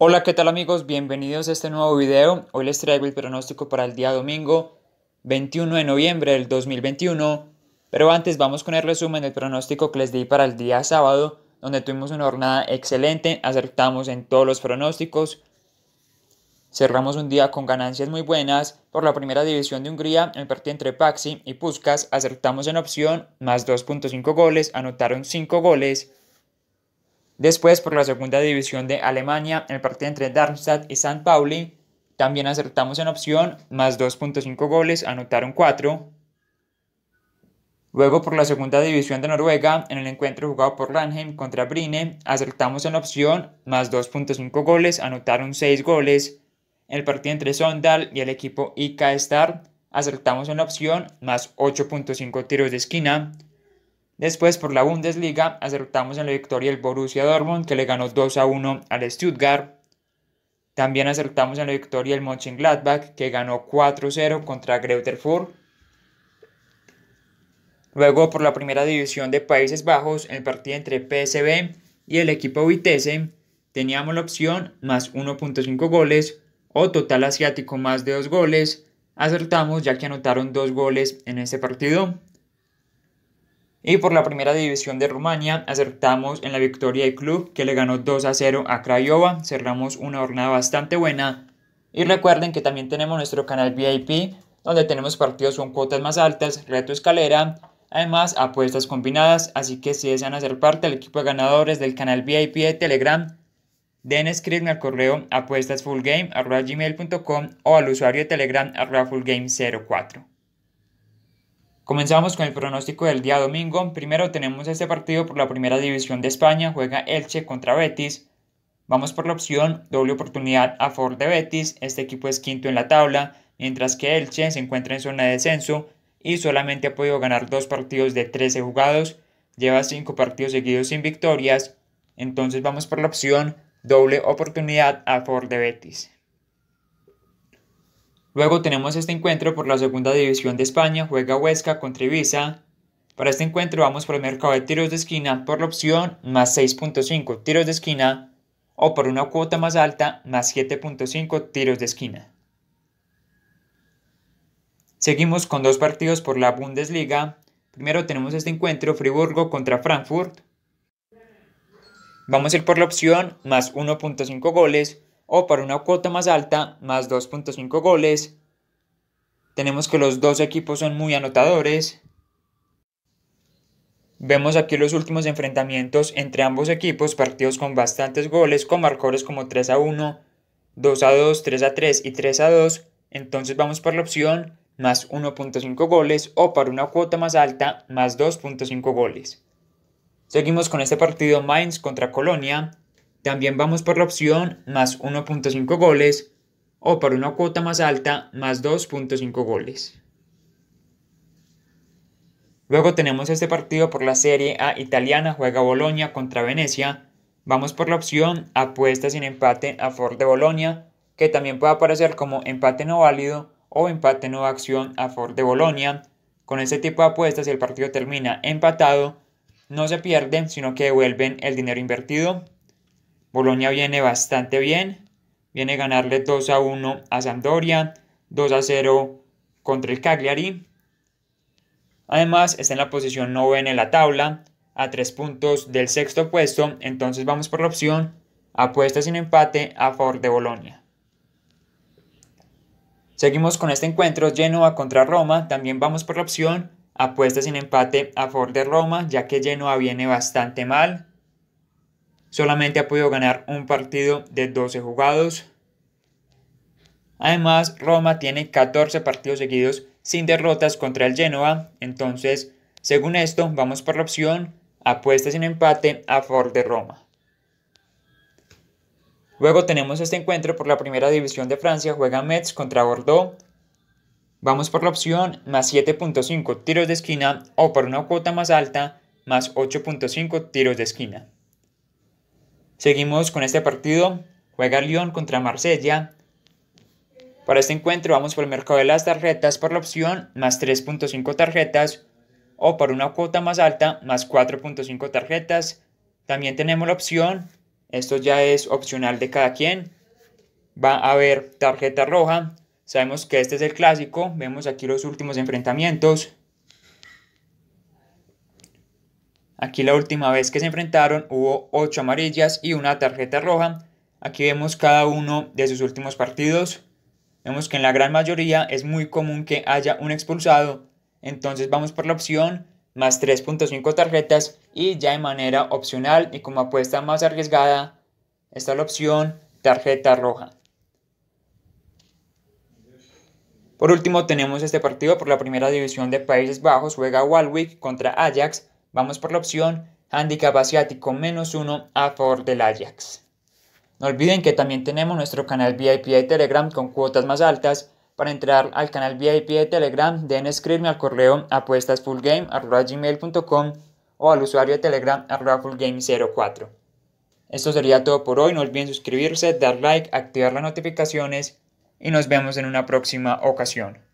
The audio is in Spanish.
Hola, ¿qué tal amigos? Bienvenidos a este nuevo video. Hoy les traigo el pronóstico para el día domingo 21 de noviembre del 2021. Pero antes vamos con el resumen del pronóstico que les di para el día sábado, donde tuvimos una jornada excelente, acertamos en todos los pronósticos. Cerramos un día con ganancias muy buenas. Por la primera división de Hungría, en el partido entre Paxi y Puskas, acertamos en opción más 2.5 goles, anotaron 5 goles. Después, por la segunda división de Alemania, en el partido entre Darmstadt y San Pauli, también acertamos en opción, más 2.5 goles, anotaron 4. Luego, por la segunda división de Noruega, en el encuentro jugado por Ranheim contra Brine, acertamos en opción, más 2.5 goles, anotaron 6 goles. En el partido entre Sondal y el equipo IK acertamos en opción, más 8.5 tiros de esquina. Después por la Bundesliga acertamos en la victoria del Borussia Dortmund que le ganó 2 a 1 al Stuttgart. También acertamos en la victoria del Mönchengladbach que ganó 4-0 contra Greuther Luego por la primera división de Países Bajos en el partido entre PSB y el equipo Vitesse teníamos la opción más 1.5 goles o total asiático más de 2 goles. Acertamos ya que anotaron 2 goles en ese partido. Y por la primera división de Rumania acertamos en la victoria del club que le ganó 2 a 0 a Craiova. Cerramos una jornada bastante buena. Y recuerden que también tenemos nuestro canal VIP donde tenemos partidos con cuotas más altas, reto escalera, además apuestas combinadas, así que si desean hacer parte del equipo de ganadores del canal VIP de Telegram, den escribirme al correo apuestasfullgame.com o al usuario de Telegram fullgame04. Comenzamos con el pronóstico del día domingo. Primero tenemos este partido por la primera división de España. Juega Elche contra Betis. Vamos por la opción doble oportunidad a favor de Betis. Este equipo es quinto en la tabla, mientras que Elche se encuentra en zona de descenso y solamente ha podido ganar dos partidos de 13 jugados. Lleva cinco partidos seguidos sin victorias. Entonces vamos por la opción doble oportunidad a favor de Betis. Luego tenemos este encuentro por la segunda división de España, juega Huesca contra Ibiza. Para este encuentro vamos por el mercado de tiros de esquina por la opción más 6.5 tiros de esquina o por una cuota más alta más 7.5 tiros de esquina. Seguimos con dos partidos por la Bundesliga. Primero tenemos este encuentro Friburgo contra Frankfurt. Vamos a ir por la opción más 1.5 goles o para una cuota más alta, más 2.5 goles. Tenemos que los dos equipos son muy anotadores. Vemos aquí los últimos enfrentamientos entre ambos equipos, partidos con bastantes goles, con marcadores como 3 a 1, 2 a 2, 3 a 3 y 3 a 2. Entonces vamos por la opción más 1.5 goles o para una cuota más alta más 2.5 goles. Seguimos con este partido Mainz contra Colonia. También vamos por la opción más 1.5 goles o por una cuota más alta más 2.5 goles. Luego tenemos este partido por la Serie A italiana, juega Bolonia contra Venecia. Vamos por la opción apuestas sin empate a Ford de Bolonia, que también puede aparecer como empate no válido o empate no acción a favor de Bolonia. Con este tipo de apuestas, si el partido termina empatado, no se pierden, sino que devuelven el dinero invertido Bolonia viene bastante bien. Viene a ganarle 2 a 1 a Sampdoria, 2 a 0 contra el Cagliari. Además, está en la posición 9 en la tabla, a 3 puntos del sexto puesto. Entonces, vamos por la opción apuesta sin empate a favor de Bolonia. Seguimos con este encuentro Genoa contra Roma. También vamos por la opción apuesta sin empate a favor de Roma, ya que Genoa viene bastante mal solamente ha podido ganar un partido de 12 jugados. Además, Roma tiene 14 partidos seguidos sin derrotas contra el Genoa, entonces, según esto, vamos por la opción apuesta sin empate a favor de Roma. Luego tenemos este encuentro por la primera división de Francia, juega Metz contra Bordeaux. Vamos por la opción más 7.5 tiros de esquina o por una cuota más alta más 8.5 tiros de esquina. Seguimos con este partido. Juega Lyon contra Marsella. Para este encuentro vamos por el mercado de las tarjetas por la opción más 3.5 tarjetas o por una cuota más alta más 4.5 tarjetas. También tenemos la opción, esto ya es opcional de cada quien. Va a haber tarjeta roja. Sabemos que este es el clásico. Vemos aquí los últimos enfrentamientos. Aquí la última vez que se enfrentaron hubo 8 amarillas y una tarjeta roja. Aquí vemos cada uno de sus últimos partidos. Vemos que en la gran mayoría es muy común que haya un expulsado. Entonces vamos por la opción más 3.5 tarjetas y ya de manera opcional y como apuesta más arriesgada está la opción tarjeta roja. Por último tenemos este partido por la primera división de Países Bajos, juega Walwick contra Ajax. Vamos por la opción handicap asiático menos 1 a favor del Ajax. No olviden que también tenemos nuestro canal VIP de Telegram con cuotas más altas. Para entrar al canal VIP de Telegram deben escribirme al correo apuestasfullgame.com o al usuario de Telegram fullgame04. Esto sería todo por hoy. No olviden suscribirse, dar like, activar las notificaciones y nos vemos en una próxima ocasión.